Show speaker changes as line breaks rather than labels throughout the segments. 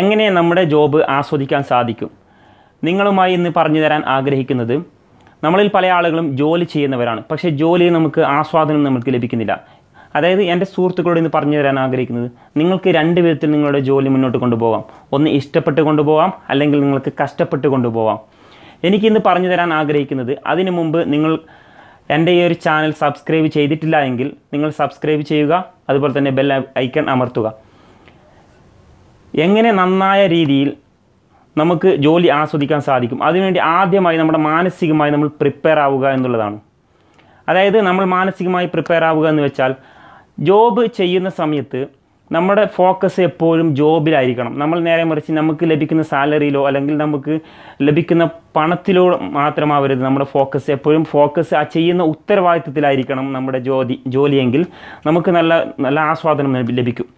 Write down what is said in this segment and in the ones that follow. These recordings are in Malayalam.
എങ്ങനെ നമ്മുടെ ജോബ് ആസ്വദിക്കാൻ സാധിക്കും നിങ്ങളുമായി ഇന്ന് പറഞ്ഞു തരാൻ ആഗ്രഹിക്കുന്നത് നമ്മളിൽ പല ആളുകളും ജോലി ചെയ്യുന്നവരാണ് പക്ഷേ ജോലി നമുക്ക് ആസ്വാദനം നമുക്ക് ലഭിക്കുന്നില്ല അതായത് എൻ്റെ സുഹൃത്തുക്കളോട് ഇന്ന് പറഞ്ഞു തരാൻ ആഗ്രഹിക്കുന്നത് നിങ്ങൾക്ക് രണ്ട് വിധത്തിൽ നിങ്ങളുടെ ജോലി മുന്നോട്ട് കൊണ്ടുപോകാം ഒന്ന് ഇഷ്ടപ്പെട്ട് കൊണ്ടുപോകാം അല്ലെങ്കിൽ നിങ്ങൾക്ക് കഷ്ടപ്പെട്ട് കൊണ്ടുപോകാം എനിക്കിന്ന് പറഞ്ഞു തരാൻ ആഗ്രഹിക്കുന്നത് അതിനു മുമ്പ് നിങ്ങൾ എൻ്റെ ഈ ഒരു ചാനൽ സബ്സ്ക്രൈബ് ചെയ്തിട്ടില്ല എങ്കിൽ നിങ്ങൾ സബ്സ്ക്രൈബ് ചെയ്യുക അതുപോലെ തന്നെ ബെൽ ഐക്കൺ അമർത്തുക എങ്ങനെ നന്നായ രീതിയിൽ നമുക്ക് ജോലി ആസ്വദിക്കാൻ സാധിക്കും അതിനുവേണ്ടി ആദ്യമായി നമ്മുടെ മാനസികമായി നമ്മൾ പ്രിപ്പയർ ആവുക എന്നുള്ളതാണ് അതായത് നമ്മൾ മാനസികമായി പ്രിപ്പയർ ആവുക എന്ന് വെച്ചാൽ ജോബ് ചെയ്യുന്ന സമയത്ത് നമ്മുടെ ഫോക്കസ് എപ്പോഴും ജോബിലായിരിക്കണം നമ്മൾ നേരെ മറിച്ച് നമുക്ക് ലഭിക്കുന്ന സാലറിയിലോ അല്ലെങ്കിൽ നമുക്ക് ലഭിക്കുന്ന പണത്തിലോ മാത്രമാവരുത് നമ്മുടെ ഫോക്കസ് എപ്പോഴും ഫോക്കസ് ആ ചെയ്യുന്ന ഉത്തരവാദിത്തത്തിലായിരിക്കണം നമ്മുടെ ജോലി ജോലിയെങ്കിൽ നമുക്ക് നല്ല നല്ല ആസ്വാദനം ലഭിക്കും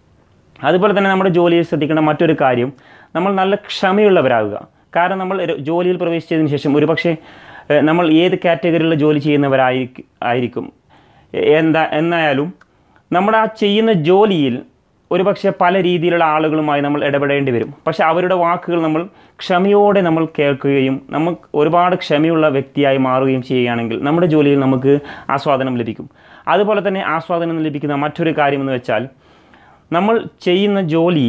അതുപോലെ തന്നെ നമ്മുടെ ജോലിയിൽ ശ്രദ്ധിക്കേണ്ട മറ്റൊരു കാര്യം നമ്മൾ നല്ല ക്ഷമയുള്ളവരാകുക കാരണം നമ്മൾ ജോലിയിൽ പ്രവേശിച്ചതിന് ശേഷം ഒരുപക്ഷെ നമ്മൾ ഏത് കാറ്റഗറിയിലുള്ള ജോലി ചെയ്യുന്നവരായിരിക്കും ആയിരിക്കും എന്താ എന്നായാലും നമ്മുടെ ആ ചെയ്യുന്ന ജോലിയിൽ ഒരുപക്ഷെ പല രീതിയിലുള്ള ആളുകളുമായി നമ്മൾ ഇടപെടേണ്ടി വരും പക്ഷെ അവരുടെ വാക്കുകൾ നമ്മൾ ക്ഷമയോടെ നമ്മൾ കേൾക്കുകയും നമുക്ക് ഒരുപാട് ക്ഷമയുള്ള വ്യക്തിയായി മാറുകയും ചെയ്യുകയാണെങ്കിൽ നമ്മുടെ ജോലിയിൽ നമുക്ക് ആസ്വാദനം ലഭിക്കും അതുപോലെ തന്നെ ആസ്വാദനം ലഭിക്കുന്ന മറ്റൊരു കാര്യമെന്ന് വെച്ചാൽ നമ്മൾ ചെയ്യുന്ന ജോലി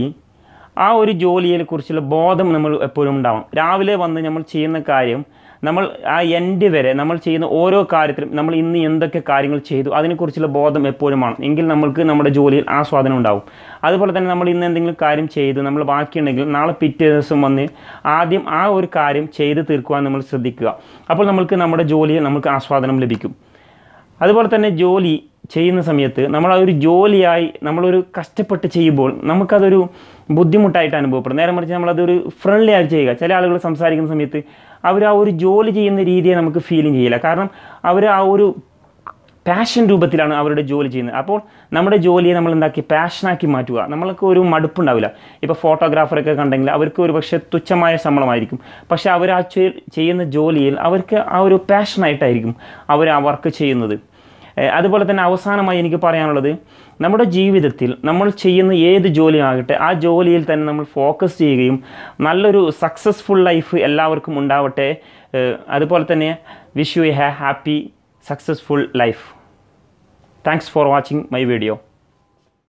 ആ ഒരു ജോലിയെക്കുറിച്ചുള്ള ബോധം നമ്മൾ എപ്പോഴും ഉണ്ടാവും രാവിലെ വന്ന് നമ്മൾ ചെയ്യുന്ന കാര്യം നമ്മൾ ആ എൻഡ് വരെ നമ്മൾ ചെയ്യുന്ന ഓരോ കാര്യത്തിലും നമ്മൾ ഇന്ന് എന്തൊക്കെ കാര്യങ്ങൾ ചെയ്തു അതിനെക്കുറിച്ചുള്ള ബോധം എപ്പോഴും ആണ് എങ്കിൽ നമ്മൾക്ക് നമ്മുടെ ജോലിയിൽ ആസ്വാദനം ഉണ്ടാവും അതുപോലെ തന്നെ നമ്മൾ ഇന്ന് എന്തെങ്കിലും കാര്യം ചെയ്തു നമ്മൾ ബാക്കിയുണ്ടെങ്കിൽ നാളെ പിറ്റേ ദിവസം വന്ന് ആദ്യം ആ ഒരു കാര്യം ചെയ്ത് തീർക്കുവാൻ നമ്മൾ ശ്രദ്ധിക്കുക അപ്പോൾ നമ്മൾക്ക് നമ്മുടെ ജോലിയിൽ നമുക്ക് ആസ്വാദനം ലഭിക്കും അതുപോലെ തന്നെ ജോലി ചെയ്യുന്ന സമയത്ത് നമ്മൾ ആ ഒരു ജോലിയായി നമ്മളൊരു കഷ്ടപ്പെട്ട് ചെയ്യുമ്പോൾ നമുക്കതൊരു ബുദ്ധിമുട്ടായിട്ട് അനുഭവപ്പെടും നേരെ മറിച്ച് നമ്മളതൊരു ഫ്രണ്ട്ലി ആയിട്ട് ചെയ്യുക ചില ആളുകൾ സംസാരിക്കുന്ന സമയത്ത് അവർ ആ ഒരു ജോലി ചെയ്യുന്ന രീതിയെ നമുക്ക് ഫീലിംഗ് ചെയ്യില്ല കാരണം അവർ ആ ഒരു പാഷൻ രൂപത്തിലാണ് അവരുടെ ജോലി ചെയ്യുന്നത് അപ്പോൾ നമ്മുടെ ജോലിയെ നമ്മൾ എന്താക്കി പാഷനാക്കി മാറ്റുക നമ്മൾക്ക് ഒരു മടുപ്പുണ്ടാവില്ല ഇപ്പോൾ ഫോട്ടോഗ്രാഫറൊക്കെ കണ്ടെങ്കിൽ അവർക്ക് ഒരു പക്ഷേ തുച്ഛമായ ശമ്പളമായിരിക്കും പക്ഷേ അവർ ആ ചെയ്യുന്ന ജോലിയിൽ അവർക്ക് ആ ഒരു പാഷനായിട്ടായിരിക്കും അവർ ആ വർക്ക് ചെയ്യുന്നത് അതുപോലെ തന്നെ അവസാനമായി എനിക്ക് പറയാനുള്ളത് നമ്മുടെ ജീവിതത്തിൽ നമ്മൾ ചെയ്യുന്ന ഏത് ആകട്ടെ ആ ജോലിയിൽ തന്നെ നമ്മൾ ഫോക്കസ് ചെയ്യുകയും നല്ലൊരു സക്സസ്ഫുൾ ലൈഫ് എല്ലാവർക്കും ഉണ്ടാവട്ടെ അതുപോലെ തന്നെ വിഷ് യു ഹാ happy successful life thanks for watching my video